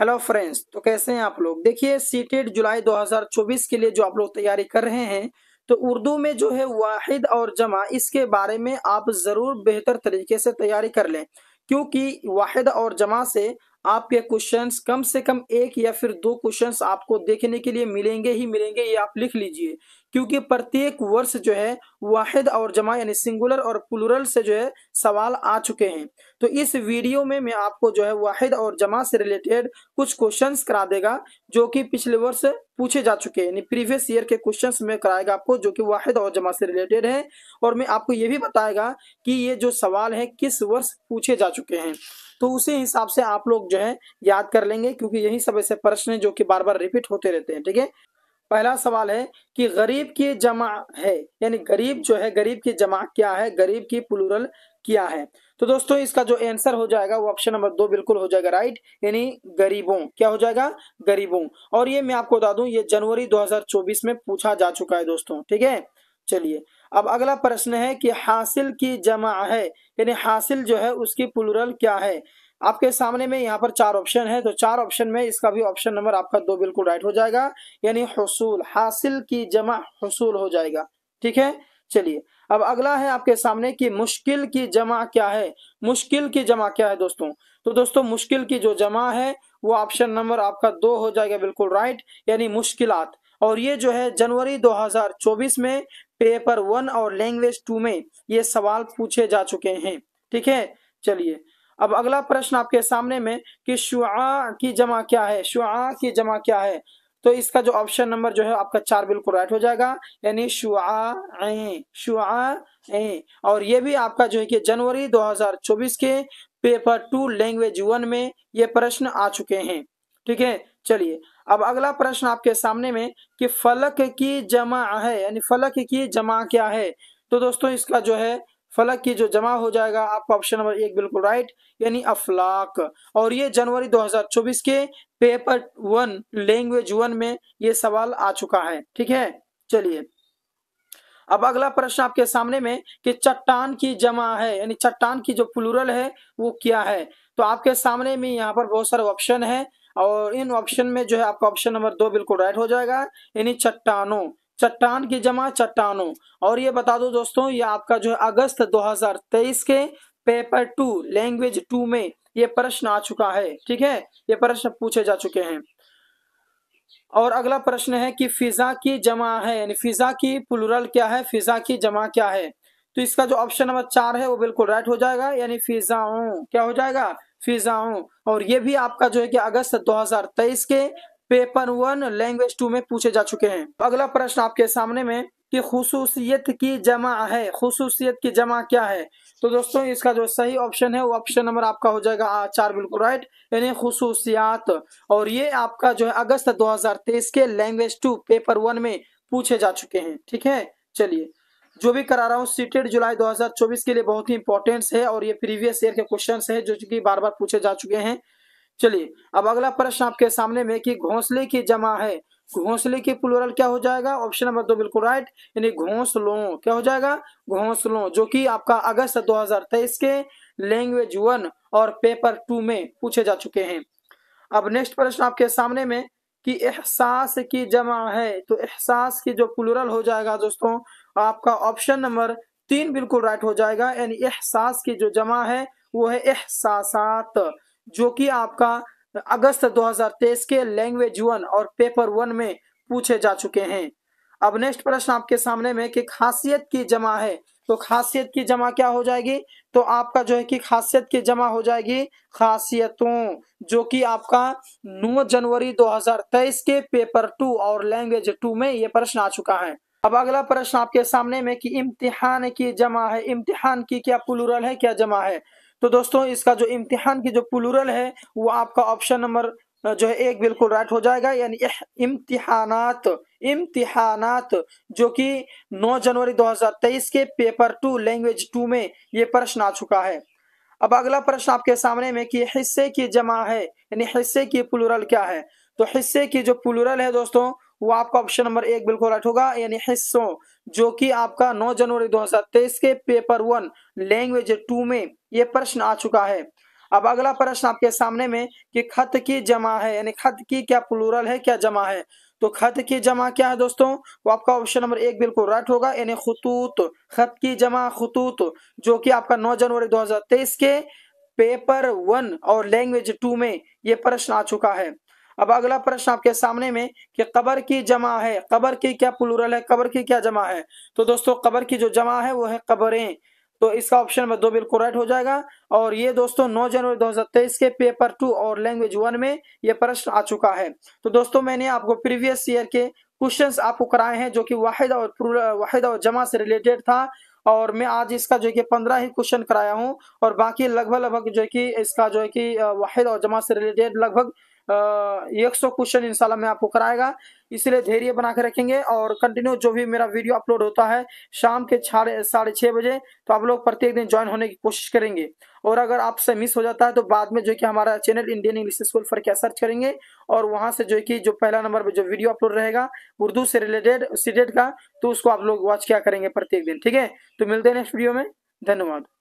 hello friends तो कैसे हैं आप लोग देखिए सीटेट जुलाई 2024 के लिए जो आप लोग तैयारी कर रहे हैं तो उर्दू में जो है वाहिद और जमा इसके बारे में आप ज़रूर बेहतर तरीके से तैयारी कर लें क्योंकि वाहिद और जमा से आपके क्वेश्चंस कम से कम एक या फिर दो क्वेश्चंस आपको देखने के लिए मिलेंगे ही मिलेंगे ये आप लिख लीजिए क्योंकि प्रत्येक वर्ष जो है वाहिद और जमा यानी सिंगुलर और प्लूरल से जो है सवाल आ चुके हैं तो इस वीडियो में मैं आपको जो है वाहिद और जमा से रिलेटेड कुछ क्वेश्चंस करा देगा जो कि पिछले वर्ष पूछे जा चुके हैं यानी प्रीवियस ईयर के क्वेश्चंस में कराएगा आपको जो कि वाहिद और जमा से रिलेटेड है और मैं आपको ये भी बताएगा कि ये जो सवाल है किस वर्ष पूछे जा चुके हैं तो उसी हिसाब से आप लोग जो है याद कर लेंगे क्योंकि यही सब ऐसे प्रश्न जो कि बार बार रिपीट होते रहते हैं ठीक है पहला सवाल है कि गरीब की जमा है यानी गरीब जो है गरीब की जमा क्या है गरीब की प्लूरल क्या है तो दोस्तों इसका जो आंसर हो जाएगा वो ऑप्शन नंबर दो बिल्कुल हो जाएगा राइट यानी गरीबों क्या हो जाएगा गरीबों और ये मैं आपको बता दूं ये जनवरी 2024 में पूछा जा चुका है दोस्तों ठीक है चलिए अब अगला प्रश्न है कि हासिल की जमा है यानी हासिल जो है उसकी प्लूरल क्या है आपके सामने में यहाँ पर चार ऑप्शन है तो चार ऑप्शन में इसका भी ऑप्शन नंबर आपका दो बिल्कुल राइट हो जाएगा यानी हसूल हासिल की जमा हसूल हो जाएगा ठीक है चलिए अब अगला है आपके सामने कि मुश्किल की जमा क्या है मुश्किल की जमा क्या है दोस्तों तो दोस्तों मुश्किल की जो जमा है वो ऑप्शन नंबर आपका दो हो जाएगा बिल्कुल राइट यानी मुश्किल और ये जो है जनवरी 2024 में पेपर वन और लैंग्वेज टू में ये सवाल पूछे जा चुके हैं ठीक है चलिए अब अगला प्रश्न आपके सामने में कि शुआ की जमा क्या है शुआ की जमा क्या है तो इसका जो ऑप्शन नंबर जो है आपका चार बिल्कुल राइट हो जाएगा यानी शुआ शुआ और ये भी आपका जो है कि जनवरी 2024 के पेपर टू लैंग्वेज वन में ये प्रश्न आ चुके हैं ठीक है चलिए अब अगला प्रश्न आपके सामने में कि फलक की जमा है यानी फलक की जमा क्या है तो दोस्तों इसका जो है फलक की जो जमा हो जाएगा आपका ऑप्शन नंबर एक बिल्कुल राइट यानी अफलाक और ये जनवरी 2024 के पेपर वन लैंग्वेज वन में ये सवाल आ चुका है ठीक है चलिए अब अगला प्रश्न आपके सामने में कि चट्टान की जमा है यानी चट्टान की जो प्लूरल है वो क्या है तो आपके सामने में यहाँ पर बहुत सारे ऑप्शन है और इन ऑप्शन में जो है आपका ऑप्शन नंबर दो बिल्कुल राइट हो जाएगा यानी चट्टानों चट्टान की जमा चट्टानों और ये बता दो दोस्तों ये आपका जो है अगस्त 2023 के पेपर टू लैंग्वेज टू में ये प्रश्न आ चुका है ठीक है ये प्रश्न पूछे जा चुके हैं और अगला प्रश्न है कि फिजा की जमा है यानी फिजा की पुलरल क्या है फिजा की जमा क्या है तो इसका जो ऑप्शन नंबर चार है वो बिल्कुल राइट हो जाएगा यानी फिजाओं क्या हो जाएगा फिजाओं और ये भी आपका जो है कि अगस्त 2023 के पेपर वन लैंग्वेज टू में पूछे जा चुके हैं अगला प्रश्न आपके सामने में कि खसूसियत की जमा है खसूसियत की जमा क्या है तो दोस्तों इसका जो सही ऑप्शन है वो ऑप्शन नंबर आपका हो जाएगा चार बिल्कुल राइट यानी खसूसियात और ये आपका जो है अगस्त 2023 के लैंग्वेज टू पेपर वन में पूछे जा चुके हैं ठीक है चलिए जो भी करा रहा हूँ सीटेड जुलाई 2024 के लिए बहुत ही इंपॉर्टेंट है और ये प्रीवियस ईयर के क्वेश्चन है जो की बार बार पूछे जा चुके हैं चलिए अब अगला प्रश्न आपके सामने में कि घोंसले की जमा है घोंसले की प्लूरल क्या हो जाएगा ऑप्शन नंबर दो बिल्कुल राइट यानी घोंसलों क्या हो जाएगा घोंसलों जो कि आपका अगस्त 2023 के लैंग्वेज वन और पेपर टू में पूछे जा चुके हैं अब नेक्स्ट प्रश्न आपके सामने में कि एहसास की जमा है तो एहसास की जो प्लूरल हो जाएगा दोस्तों आपका ऑप्शन नंबर तीन बिल्कुल राइट हो जाएगा यानी एहसास की जो जमा है वो है एहसासात जो कि आपका अगस्त 2023 के लैंग्वेज वन और पेपर वन में पूछे जा चुके हैं अब नेक्स्ट प्रश्न आपके सामने में कि खासियत की जमा है तो खासियत की जमा क्या हो जाएगी तो आपका जो है कि खासियत की जमा हो जाएगी खासियतों जो कि आपका 9 जनवरी 2023 के पेपर टू और लैंग्वेज टू में ये प्रश्न आ चुका है अब अगला प्रश्न आपके सामने में कि इम्तिहान की जमा है इम्तिहान की क्या पुलुरल है क्या जमा है तो दोस्तों इसका जो इम्तिहान की जो पुलुरल है वो आपका ऑप्शन नंबर जो है एक बिल्कुल राइट हो जाएगा यानी इम्तिहानात इम्तिहानात जो कि 9 जनवरी 2023 के पेपर टू लैंग्वेज टू में ये प्रश्न आ चुका है अब अगला प्रश्न आपके सामने में कि हिस्से की जमा है यानी हिस्से की पुलुरल क्या है तो हिस्से की जो पुलुरल है दोस्तों वो आपका ऑप्शन नंबर एक बिल्कुल राइट होगा यानी हिस्सों जो कि आपका 9 जनवरी 2023 के पेपर वन लैंग्वेज टू में ये प्रश्न आ चुका है अब अगला प्रश्न आपके सामने में कि खत की जमा है यानी खत की क्या प्लूरल है क्या जमा है तो खत की जमा क्या है दोस्तों वो आपका ऑप्शन नंबर एक बिल्कुल राइट होगा यानी खतूत खत की जमा खतूत जो कि आपका 9 जनवरी 2023 के पेपर वन और लैंग्वेज टू में ये प्रश्न आ चुका है अब अगला प्रश्न आपके सामने में कि कबर की जमा है कबर की क्या प्लूरल है कबर की क्या जमा है तो दोस्तों कबर की जो जमा है वो है कबरें तो इसका ऑप्शन नंबर दो बिल्कुल राइट हो जाएगा और ये दोस्तों 9 जनवरी 2023 के पेपर टू और लैंग्वेज वन में ये प्रश्न आ चुका है तो दोस्तों मैंने आपको प्रीवियस ईयर के क्वेश्चंस आपको कराए हैं जो कि वाहिद और वाहिद और जमा से रिलेटेड था और मैं आज इसका जो कि पंद्रह ही क्वेश्चन कराया हूँ और बाकी लगभग लगभग जो कि इसका जो है कि वाहिद और जमा से रिलेटेड लगभग एक सौ क्वेश्चन इंशाल्लाह मैं आपको कराएगा इसलिए धैर्य बना के रखेंगे और कंटिन्यू जो भी मेरा वीडियो अपलोड होता है शाम के साढ़े साढ़े छः बजे तो आप लोग प्रत्येक दिन ज्वाइन होने की कोशिश करेंगे और अगर आपसे मिस हो जाता है तो बाद में जो कि हमारा चैनल इंडियन इंग्लिश स्कूल फर क्या सर्च करेंगे और वहाँ से जो कि जो पहला नंबर पर जो वीडियो अपलोड रहेगा उर्दू से रिलेटेड सीडेड का तो उसको आप लोग वॉच क्या करेंगे प्रत्येक दिन ठीक है तो मिलते हैं नेक्स्ट वीडियो में धन्यवाद